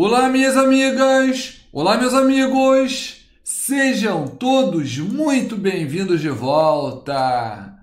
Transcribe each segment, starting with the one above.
Olá, minhas amigas! Olá, meus amigos! Sejam todos muito bem-vindos de volta!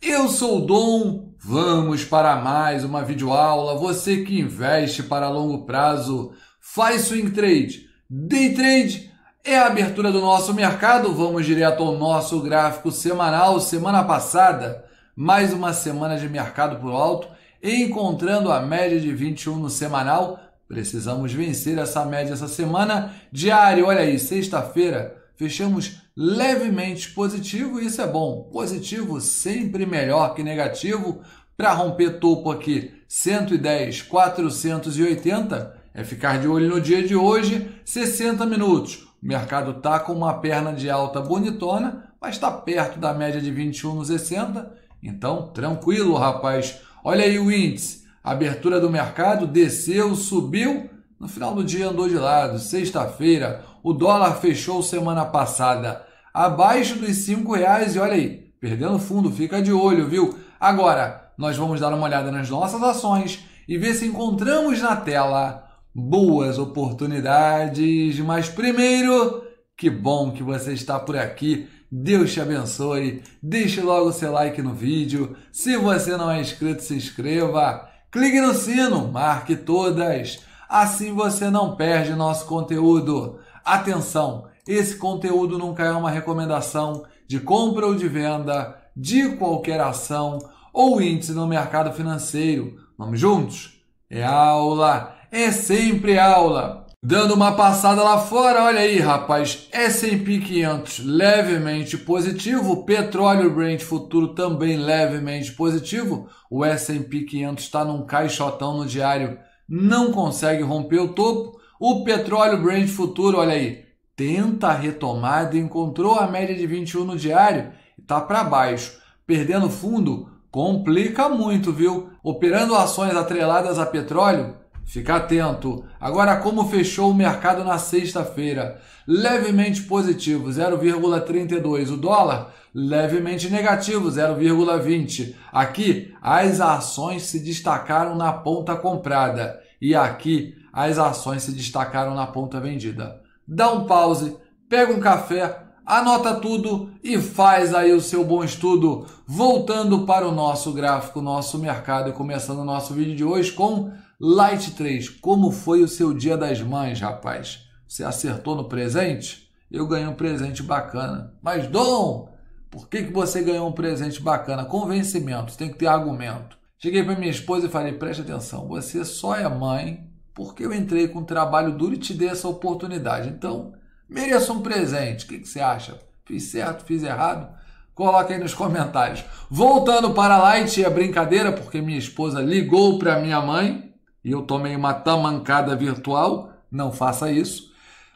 Eu sou o Dom, vamos para mais uma videoaula. Você que investe para longo prazo, faz swing trade, day trade, é a abertura do nosso mercado. Vamos direto ao nosso gráfico semanal. Semana passada, mais uma semana de mercado por alto, encontrando a média de 21 no semanal Precisamos vencer essa média essa semana. Diário, olha aí, sexta-feira, fechamos levemente positivo, isso é bom. Positivo sempre melhor que negativo. Para romper topo aqui, 110, 480, é ficar de olho no dia de hoje, 60 minutos. O mercado tá com uma perna de alta bonitona, mas está perto da média de 21 no 60, então tranquilo, rapaz. Olha aí o índice Abertura do mercado desceu, subiu, no final do dia andou de lado. Sexta-feira, o dólar fechou semana passada abaixo dos cinco reais e olha aí, perdendo fundo, fica de olho, viu? Agora, nós vamos dar uma olhada nas nossas ações e ver se encontramos na tela boas oportunidades. Mas primeiro, que bom que você está por aqui. Deus te abençoe. Deixe logo seu like no vídeo. Se você não é inscrito, se inscreva. Clique no sino, marque todas. Assim você não perde nosso conteúdo. Atenção, esse conteúdo nunca é uma recomendação de compra ou de venda, de qualquer ação ou índice no mercado financeiro. Vamos juntos? É aula, é sempre aula. Dando uma passada lá fora, olha aí, rapaz. S&P 500 levemente positivo, petróleo Brent futuro também levemente positivo. O S&P 500 está num caixotão no diário, não consegue romper o topo. O petróleo Brent futuro, olha aí, tenta a retomada, encontrou a média de 21 no diário e tá para baixo. Perdendo fundo complica muito, viu? Operando ações atreladas a petróleo, Fica atento. Agora, como fechou o mercado na sexta-feira? Levemente positivo, 0,32. O dólar, levemente negativo, 0,20. Aqui, as ações se destacaram na ponta comprada. E aqui, as ações se destacaram na ponta vendida. Dá um pause, pega um café, anota tudo e faz aí o seu bom estudo. Voltando para o nosso gráfico, nosso mercado e começando o nosso vídeo de hoje com Light 3, como foi o seu dia das mães, rapaz? Você acertou no presente? Eu ganhei um presente bacana. Mas, Dom, por que, que você ganhou um presente bacana? Convencimento, tem que ter argumento. Cheguei para minha esposa e falei: preste atenção, você só é mãe porque eu entrei com um trabalho duro e te dei essa oportunidade. Então, mereço um presente. O que, que você acha? Fiz certo, fiz errado? Coloca aí nos comentários. Voltando para a Light, a é brincadeira, porque minha esposa ligou para minha mãe e eu tomei uma tamancada virtual, não faça isso.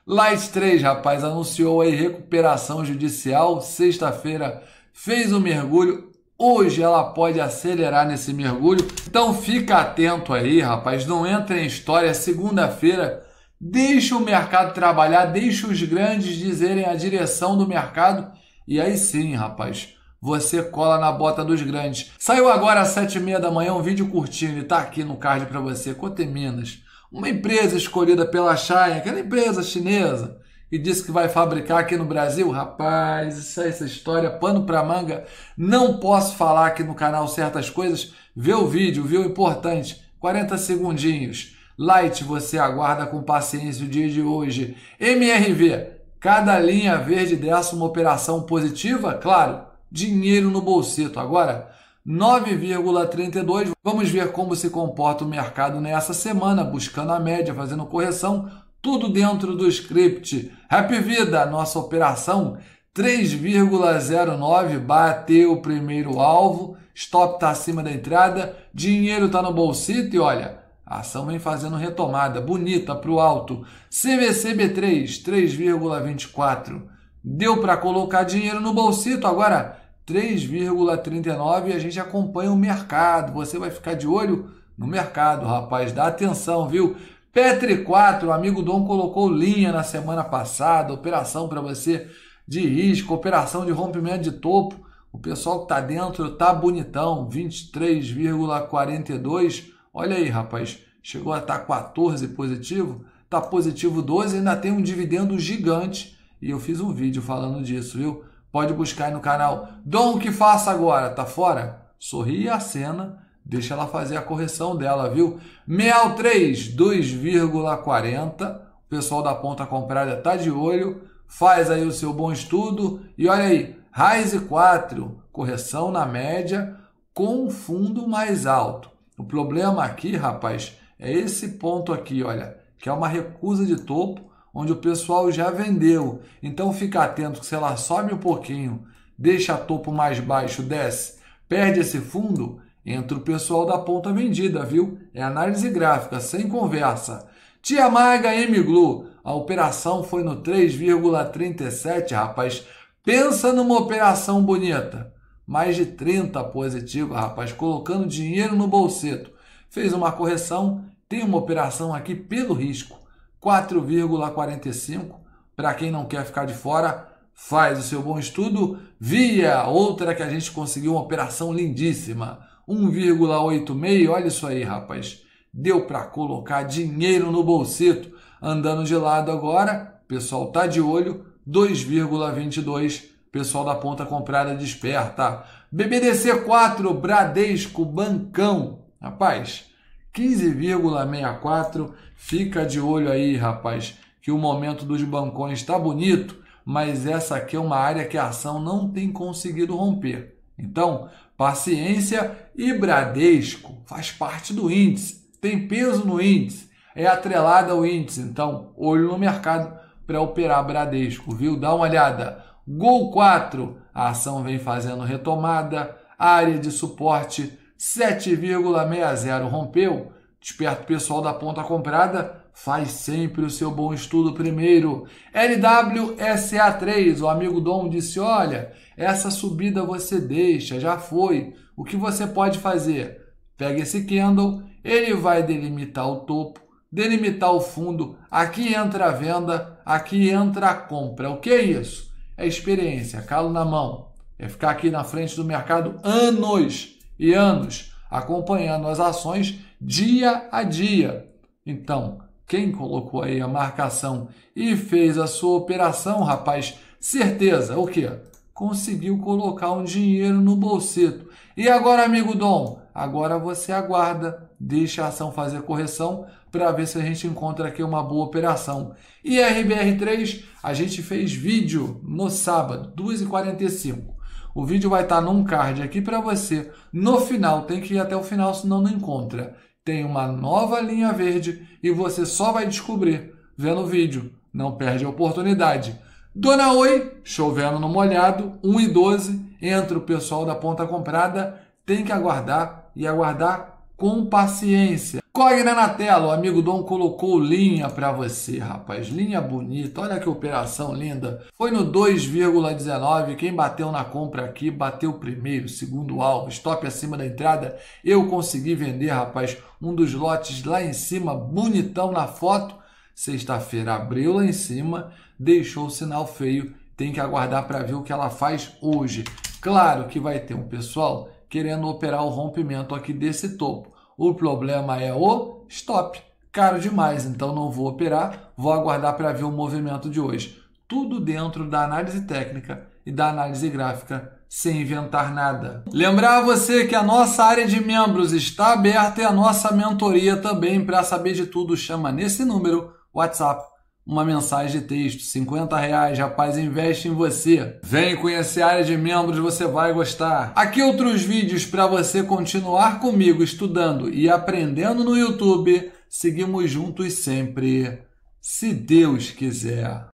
Light 3, rapaz, anunciou aí recuperação judicial. Sexta-feira fez um mergulho. Hoje ela pode acelerar nesse mergulho. Então fica atento aí, rapaz. Não entra em história. Segunda-feira, deixa o mercado trabalhar, deixa os grandes dizerem a direção do mercado. E aí sim, rapaz, você cola na bota dos grandes. Saiu agora às sete e meia da manhã um vídeo curtinho e tá aqui no card para você, Coteminas. Uma empresa escolhida pela Shine, aquela empresa chinesa, e disse que vai fabricar aqui no Brasil. Rapaz, isso é essa história, pano pra manga. Não posso falar aqui no canal certas coisas. Vê o vídeo, viu? Importante. 40 segundinhos. Light você aguarda com paciência o dia de hoje. MRV, cada linha verde dessa uma operação positiva? Claro, dinheiro no bolsito Agora, 9,32. Vamos ver como se comporta o mercado nessa semana, buscando a média, fazendo correção, tudo dentro do script. Happy Vida, nossa operação 3,09 bateu o primeiro alvo, stop está acima da entrada, dinheiro está no bolsito e olha, a ação vem fazendo retomada bonita para o alto. CVCB3, 3,24. Deu para colocar dinheiro no bolsito agora 3,39 e a gente acompanha o mercado. Você vai ficar de olho no mercado, rapaz. Dá atenção, viu? Petri 4, o amigo Dom colocou linha na semana passada, operação para você de risco, operação de rompimento de topo. O pessoal que está dentro está bonitão, 23,42. Olha aí, rapaz, chegou a estar tá 14 positivo, está positivo 12, ainda tem um dividendo gigante e eu fiz um vídeo falando disso, viu? Pode buscar aí no canal. Dom, o que faça agora? Tá fora? Sorri a cena, deixa ela fazer a correção dela, viu? Mel 3, 2,40. O pessoal da ponta comprada tá de olho. Faz aí o seu bom estudo. E olha aí, Rise 4, correção na média com fundo mais alto. O problema aqui, rapaz, é esse ponto aqui, olha, que é uma recusa de topo onde o pessoal já vendeu. Então fica atento que se ela sobe um pouquinho, deixa topo mais baixo, desce, perde esse fundo, entra o pessoal da ponta vendida, viu? É análise gráfica, sem conversa. Tia Maga MGLU, a operação foi no 3,37, rapaz. Pensa numa operação bonita. Mais de 30 positiva, rapaz, colocando dinheiro no bolseto. Fez uma correção, tem uma operação aqui pelo risco. 4,45. Para quem não quer ficar de fora, faz o seu bom estudo via outra que a gente conseguiu uma operação lindíssima. 1,86. Olha isso aí, rapaz. Deu para colocar dinheiro no bolsito. Andando de lado agora, pessoal tá de olho, 2,22. Pessoal da ponta comprada desperta. BBDC 4, Bradesco, Bancão. Rapaz, 15,64. Fica de olho aí, rapaz, que o momento dos bancões está bonito, mas essa aqui é uma área que a ação não tem conseguido romper. Então, paciência e Bradesco faz parte do índice, tem peso no índice, é atrelada ao índice. Então, olho no mercado para operar Bradesco, viu? Dá uma olhada. Gol 4, a ação vem fazendo retomada, área de suporte 7,60 rompeu. Desperto pessoal da ponta comprada, faz sempre o seu bom estudo primeiro. LWSA3, o amigo Dom disse: "Olha, essa subida você deixa, já foi. O que você pode fazer? Pega esse candle, ele vai delimitar o topo, delimitar o fundo. Aqui entra a venda, aqui entra a compra. O que é isso? É experiência, calo na mão. É ficar aqui na frente do mercado anos e anos, acompanhando as ações dia a dia. Então, quem colocou aí a marcação e fez a sua operação, rapaz, certeza, o quê? Conseguiu colocar um dinheiro no bolseto. E agora, amigo Dom, agora você aguarda, deixa a ação fazer correção para ver se a gente encontra aqui uma boa operação. E RBR3, a gente fez vídeo no sábado, 2h45. O vídeo vai estar tá num card aqui para você. No final, tem que ir até o final, senão não encontra. Tem uma nova linha verde e você só vai descobrir vendo o vídeo. Não perde a oportunidade. Dona Oi, chovendo no molhado, 1 e 12. Entra o pessoal da ponta comprada. Tem que aguardar e aguardar com paciência aí na tela, o amigo Dom colocou linha para você, rapaz. Linha bonita, olha que operação linda. Foi no 2,19. Quem bateu na compra aqui, bateu primeiro, segundo alvo, stop acima da entrada. Eu consegui vender, rapaz, um dos lotes lá em cima, bonitão na foto. Sexta-feira abriu lá em cima, deixou o sinal feio. Tem que aguardar para ver o que ela faz hoje. Claro que vai ter um pessoal querendo operar o rompimento aqui desse topo o problema é o stop. Caro demais, então não vou operar, vou aguardar para ver o movimento de hoje. Tudo dentro da análise técnica e da análise gráfica sem inventar nada. Lembrar você que a nossa área de membros está aberta e a nossa mentoria também para saber de tudo chama nesse número WhatsApp uma mensagem de texto. 50 reais, rapaz, investe em você. Vem conhecer a área de membros, você vai gostar. Aqui outros vídeos para você continuar comigo estudando e aprendendo no YouTube. Seguimos juntos sempre, se Deus quiser.